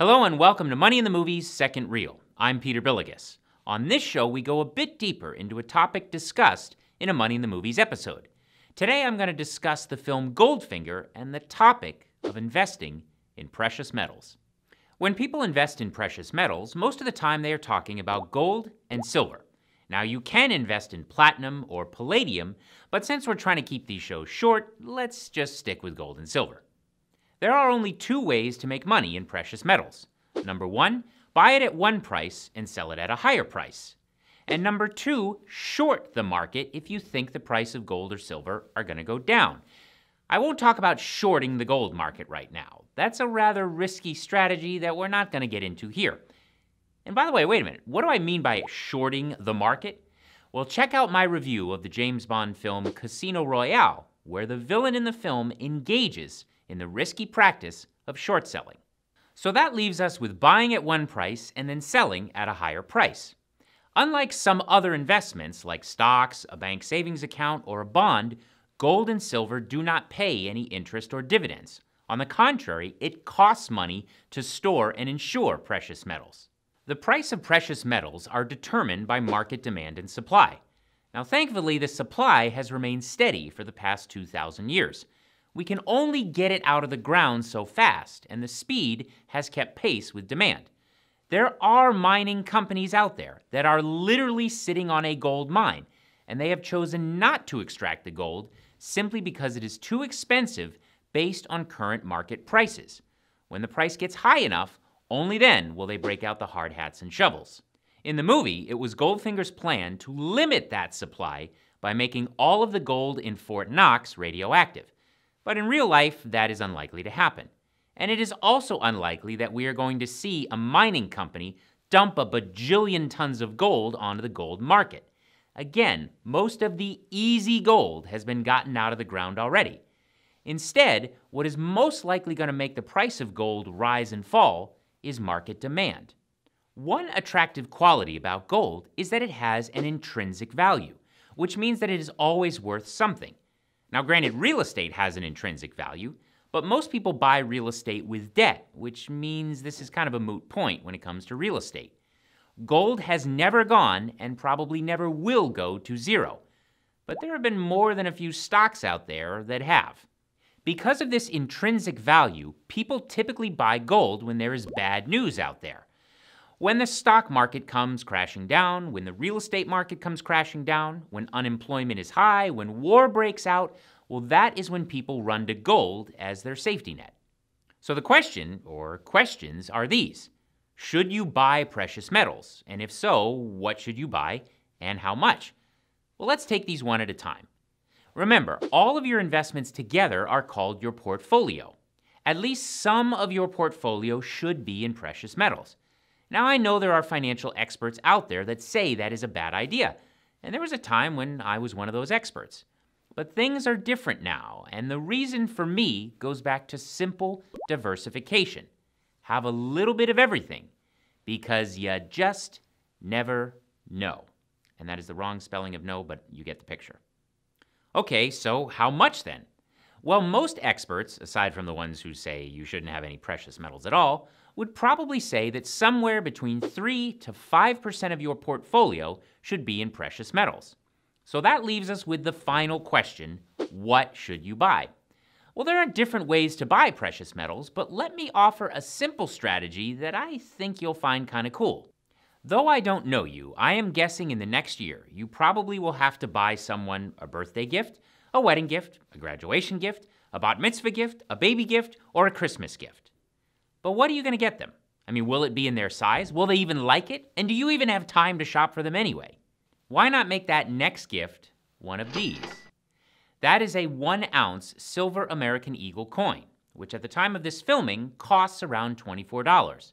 Hello and welcome to Money in the Movies Second Reel. I'm Peter Billigas. On this show, we go a bit deeper into a topic discussed in a Money in the Movies episode. Today, I'm going to discuss the film Goldfinger and the topic of investing in precious metals. When people invest in precious metals, most of the time they are talking about gold and silver. Now, you can invest in platinum or palladium, but since we're trying to keep these shows short, let's just stick with gold and silver. There are only two ways to make money in precious metals. Number one, buy it at one price and sell it at a higher price. And number two, short the market if you think the price of gold or silver are going to go down. I won't talk about shorting the gold market right now. That's a rather risky strategy that we're not going to get into here. And by the way, wait a minute, what do I mean by shorting the market? Well, check out my review of the James Bond film Casino Royale, where the villain in the film engages in the risky practice of short selling. So that leaves us with buying at one price and then selling at a higher price. Unlike some other investments like stocks, a bank savings account, or a bond, gold and silver do not pay any interest or dividends. On the contrary, it costs money to store and insure precious metals. The price of precious metals are determined by market demand and supply. Now, thankfully, the supply has remained steady for the past 2,000 years, we can only get it out of the ground so fast, and the speed has kept pace with demand. There are mining companies out there that are literally sitting on a gold mine, and they have chosen not to extract the gold simply because it is too expensive based on current market prices. When the price gets high enough, only then will they break out the hard hats and shovels. In the movie, it was Goldfinger's plan to limit that supply by making all of the gold in Fort Knox radioactive. But in real life, that is unlikely to happen. And it is also unlikely that we are going to see a mining company dump a bajillion tons of gold onto the gold market. Again, most of the easy gold has been gotten out of the ground already. Instead, what is most likely going to make the price of gold rise and fall is market demand. One attractive quality about gold is that it has an intrinsic value, which means that it is always worth something. Now, granted, real estate has an intrinsic value, but most people buy real estate with debt, which means this is kind of a moot point when it comes to real estate. Gold has never gone and probably never will go to zero, but there have been more than a few stocks out there that have. Because of this intrinsic value, people typically buy gold when there is bad news out there when the stock market comes crashing down, when the real estate market comes crashing down, when unemployment is high, when war breaks out, well, that is when people run to gold as their safety net. So the question, or questions, are these Should you buy precious metals? And if so, what should you buy and how much? Well, let's take these one at a time. Remember, all of your investments together are called your portfolio. At least some of your portfolio should be in precious metals. Now, I know there are financial experts out there that say that is a bad idea, and there was a time when I was one of those experts. But things are different now, and the reason for me goes back to simple diversification. Have a little bit of everything, because you just never know. And that is the wrong spelling of no, but you get the picture. Okay, so how much then? Well, most experts, aside from the ones who say you shouldn't have any precious metals at all, would probably say that somewhere between 3 to 5% of your portfolio should be in precious metals. So that leaves us with the final question, what should you buy? Well, there are different ways to buy precious metals, but let me offer a simple strategy that I think you'll find kind of cool. Though I don't know you, I am guessing in the next year you probably will have to buy someone a birthday gift, a wedding gift, a graduation gift, a bat mitzvah gift, a baby gift, or a Christmas gift. But what are you going to get them? I mean, will it be in their size? Will they even like it? And do you even have time to shop for them anyway? Why not make that next gift one of these? That is a one ounce silver American Eagle coin, which at the time of this filming costs around $24.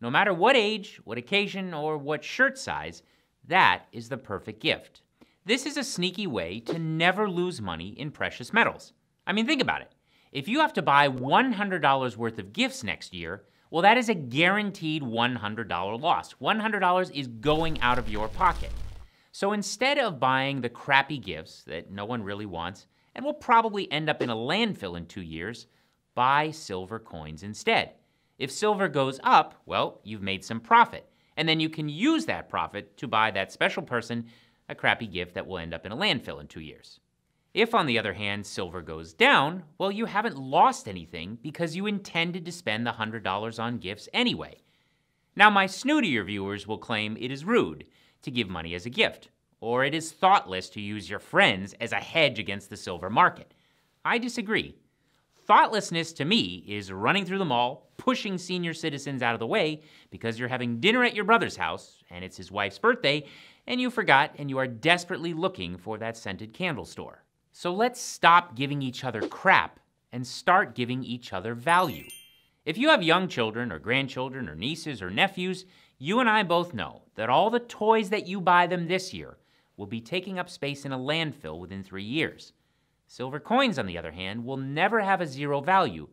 No matter what age, what occasion, or what shirt size, that is the perfect gift. This is a sneaky way to never lose money in precious metals. I mean, think about it. If you have to buy $100 worth of gifts next year, well, that is a guaranteed $100 loss. $100 is going out of your pocket. So instead of buying the crappy gifts that no one really wants and will probably end up in a landfill in two years, buy silver coins instead. If silver goes up, well, you've made some profit. And then you can use that profit to buy that special person a crappy gift that will end up in a landfill in two years. If, on the other hand, silver goes down, well, you haven't lost anything because you intended to spend the $100 on gifts anyway. Now, my snootier viewers will claim it is rude to give money as a gift, or it is thoughtless to use your friends as a hedge against the silver market. I disagree. Thoughtlessness to me is running through the mall, pushing senior citizens out of the way because you're having dinner at your brother's house and it's his wife's birthday and you forgot and you are desperately looking for that scented candle store. So let's stop giving each other crap and start giving each other value. If you have young children or grandchildren or nieces or nephews, you and I both know that all the toys that you buy them this year will be taking up space in a landfill within three years. Silver coins, on the other hand, will never have a zero value,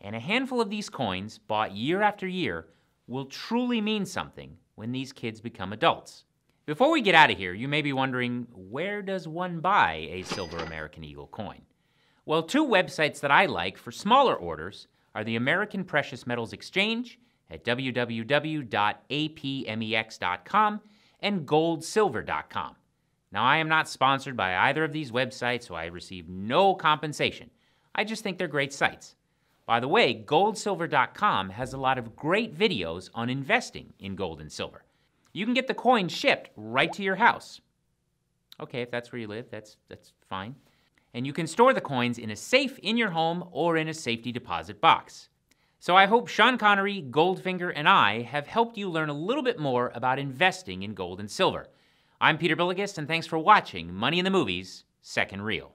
and a handful of these coins, bought year after year, will truly mean something when these kids become adults. Before we get out of here, you may be wondering, where does one buy a silver American Eagle coin? Well, two websites that I like for smaller orders are the American Precious Metals Exchange at www.apmex.com and goldsilver.com. Now, I am not sponsored by either of these websites, so I receive no compensation. I just think they're great sites. By the way, goldsilver.com has a lot of great videos on investing in gold and silver. You can get the coin shipped right to your house. Okay, if that's where you live, that's, that's fine. And you can store the coins in a safe in your home or in a safety deposit box. So I hope Sean Connery, Goldfinger, and I have helped you learn a little bit more about investing in gold and silver. I'm Peter Billigas, and thanks for watching Money in the Movies, Second Reel.